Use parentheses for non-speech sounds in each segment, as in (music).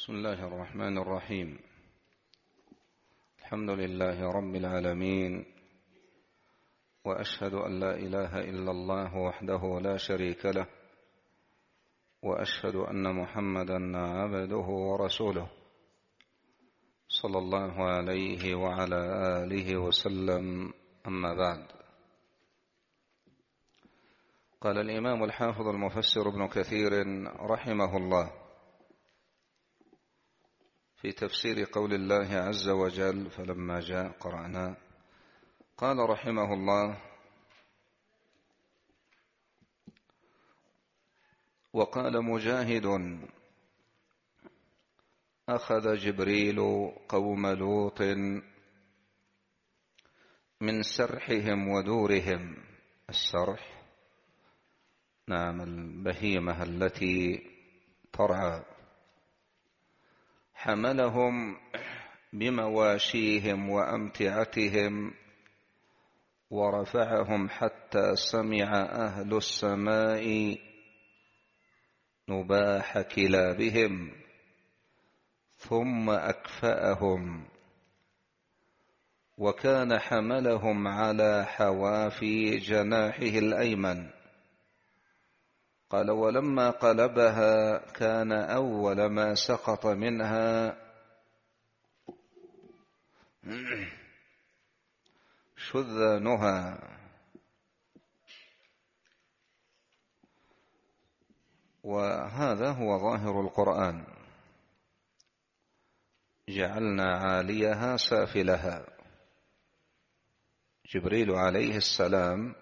بسم الله الرحمن الرحيم الحمد لله رب العالمين وأشهد أن لا إله إلا الله وحده لا شريك له وأشهد أن محمدا عبده ورسوله صلى الله عليه وعلى آله وسلم أما بعد قال الإمام الحافظ المفسر ابن كثير رحمه الله في تفسير قول الله عز وجل فلما جاء قرأنا قال رحمه الله وقال مجاهد أخذ جبريل قوم لوط من سرحهم ودورهم السرح نعم البهيمة التي ترعى حملهم بمواشيهم وامتعتهم ورفعهم حتى سمع اهل السماء نباح كلابهم ثم اكفاهم وكان حملهم على حوافي جناحه الايمن قال ولما قلبها كان أول ما سقط منها شذانها وهذا هو ظاهر القرآن جعلنا عاليها سافلها جبريل عليه السلام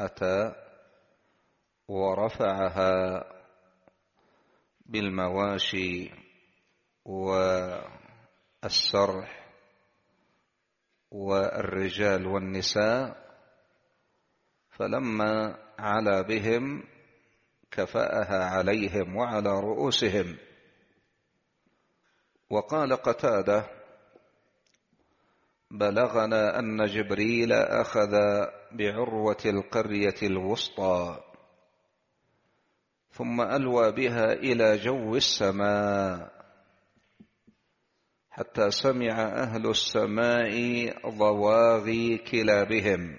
أتى ورفعها بالمواشي والسرح والرجال والنساء فلما علا بهم كفأها عليهم وعلى رؤوسهم وقال قتاده بلغنا أن جبريل أخذ بعروة القرية الوسطى ثم ألوى بها إلى جو السماء حتى سمع أهل السماء ضواغي كلابهم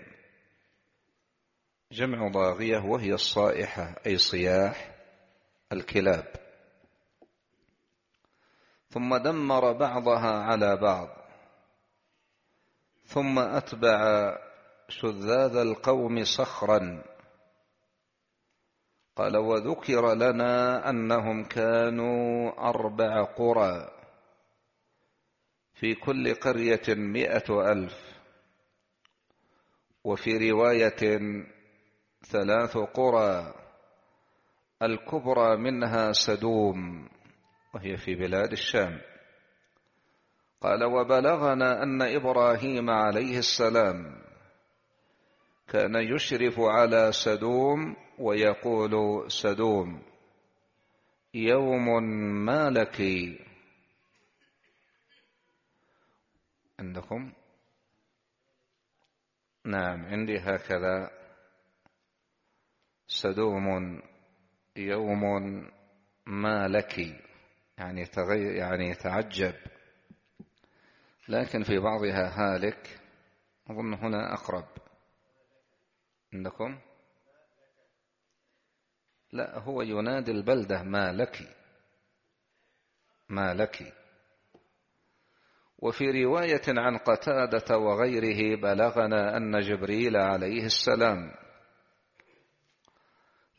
جمع ضاغية وهي الصائحة أي صياح الكلاب ثم دمر بعضها على بعض ثم أتبع شذاذ القوم صخرا قال وذكر لنا أنهم كانوا أربع قرى في كل قرية مئة ألف وفي رواية ثلاث قرى الكبرى منها سدوم وهي في بلاد الشام قال وبلغنا أن إبراهيم عليه السلام كان يشرف على سدوم ويقول سدوم يوم ما لك عندكم نعم عندي هكذا سدوم يوم ما لك يعني تغير يعني تعجب لكن في بعضها هالك أظن هنا أقرب عندكم لا هو ينادي البلدة ما لك ما لك وفي رواية عن قتادة وغيره بلغنا أن جبريل عليه السلام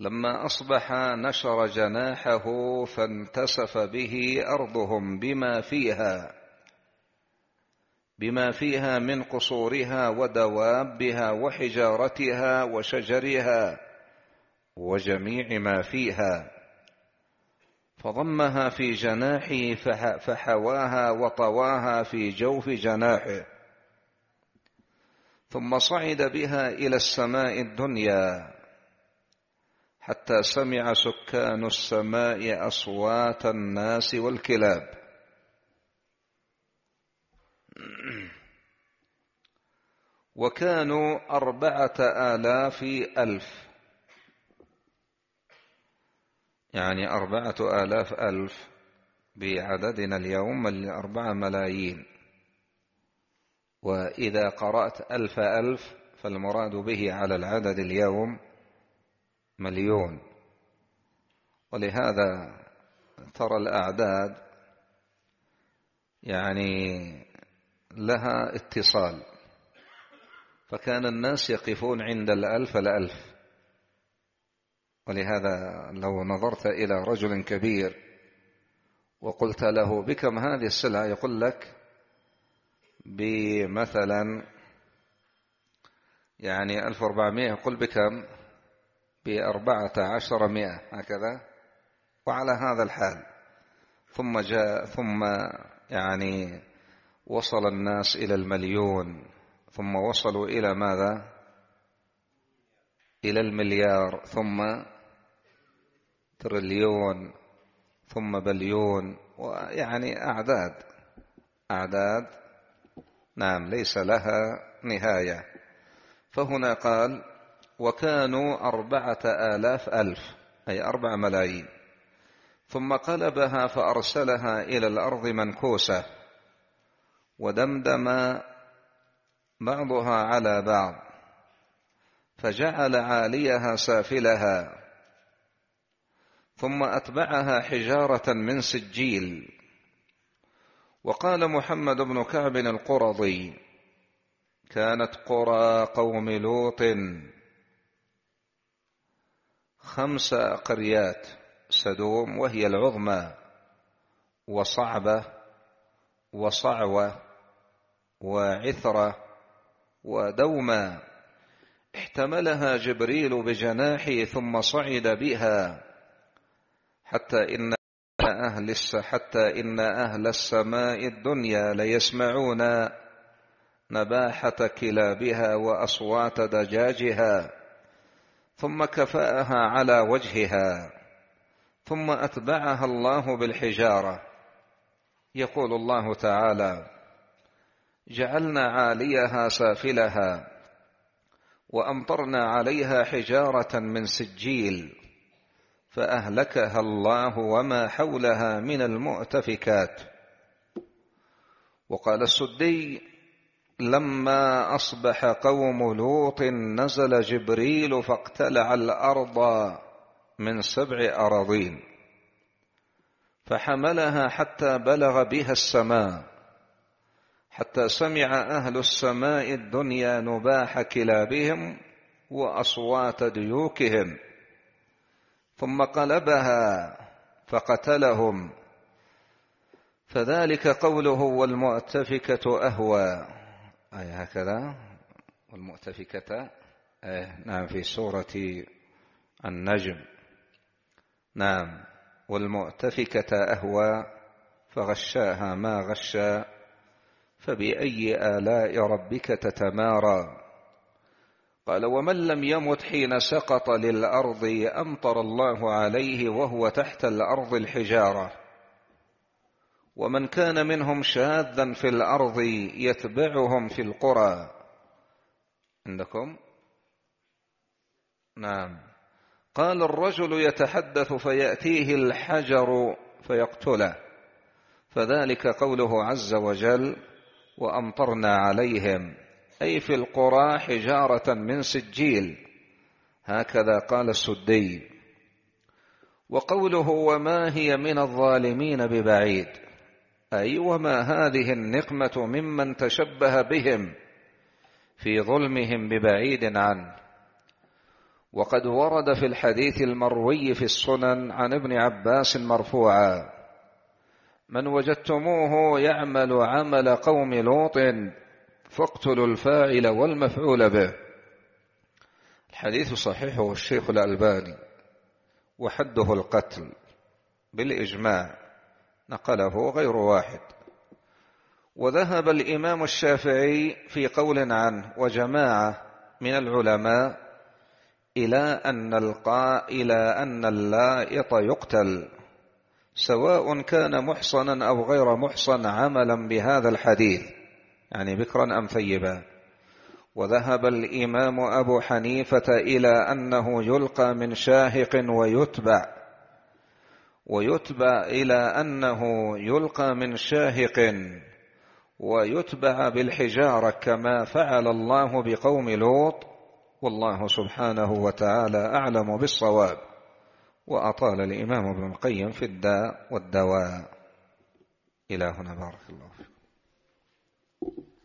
لما أصبح نشر جناحه فانتسف به أرضهم بما فيها بما فيها من قصورها ودوابها وحجارتها وشجرها وجميع ما فيها فضمها في جناحه فحواها وطواها في جوف جناحه ثم صعد بها الى السماء الدنيا حتى سمع سكان السماء اصوات الناس والكلاب (clears throat) وكانوا أربعة آلاف ألف يعني أربعة آلاف ألف بعددنا اليوم أربعة ملايين وإذا قرأت ألف ألف فالمراد به على العدد اليوم مليون ولهذا ترى الأعداد يعني لها اتصال فكان الناس يقفون عند الألف الألف ولهذا لو نظرت إلى رجل كبير وقلت له بكم هذه السلعة يقول لك بمثلا يعني 1400 قل بكم بأربعة عشر مئة هكذا وعلى هذا الحال ثم جاء ثم يعني وصل الناس إلى المليون ثم وصلوا إلى ماذا إلى المليار ثم تريليون ثم بليون ويعني أعداد أعداد نعم ليس لها نهاية فهنا قال وكانوا أربعة آلاف ألف أي أربع ملايين ثم قلبها فأرسلها إلى الأرض منكوسة ودمدم بعضها على بعض فجعل عاليها سافلها ثم أتبعها حجارة من سجيل وقال محمد بن كعب القرظي كانت قرى قوم لوط خمس قريات سدوم وهي العظمى وصعبة وصعوة وعثرة ودوما احتملها جبريل بجناحه ثم صعد بها حتى إن أهل حتى إن أهل السماء الدنيا ليسمعون نباحة كلابها وأصوات دجاجها ثم كفأها على وجهها ثم أتبعها الله بالحجارة يقول الله تعالى جعلنا عاليها سافلها وامطرنا عليها حجاره من سجيل فاهلكها الله وما حولها من المؤتفكات وقال السدي لما اصبح قوم لوط نزل جبريل فاقتلع الارض من سبع اراضين فحملها حتى بلغ بها السماء حتى سمع أهل السماء الدنيا نباح كلابهم وأصوات ديوكهم ثم قلبها فقتلهم فذلك قوله والمؤتفكة أهوى أي هكذا والمؤتفكة أيه نعم في سورة النجم نعم والمؤتفكة أهوى فغشاها ما غشى فبأي آلاء ربك تتمارى قال ومن لم يمت حين سقط للأرض أمطر الله عليه وهو تحت الأرض الحجارة ومن كان منهم شاذا في الأرض يتبعهم في القرى عندكم نعم قال الرجل يتحدث فيأتيه الحجر فيقتله فذلك قوله عز وجل وأمطرنا عليهم أي في القرى حجارة من سجيل هكذا قال السدي وقوله وما هي من الظالمين ببعيد أي وما هذه النقمة ممن تشبه بهم في ظلمهم ببعيد عنه وقد ورد في الحديث المروي في السنن عن ابن عباس مرفوعا من وجدتموه يعمل عمل قوم لوط فاقتلوا الفاعل والمفعول به الحديث صحيحه الشيخ الألباني وحده القتل بالإجماع نقله غير واحد وذهب الإمام الشافعي في قول عنه وجماعة من العلماء إلى أن القائل أن اللائط يقتل سواء كان محصنا أو غير محصن عملا بهذا الحديث يعني بكرا أم ثيبا وذهب الإمام أبو حنيفة إلى أنه يلقى من شاهق ويتبع ويتبع إلى أنه يلقى من شاهق ويتبع بالحجارة كما فعل الله بقوم لوط والله سبحانه وتعالى أعلم بالصواب وأطال الإمام ابن القيم في الداء والدواء إلى هنا بارك الله فيكم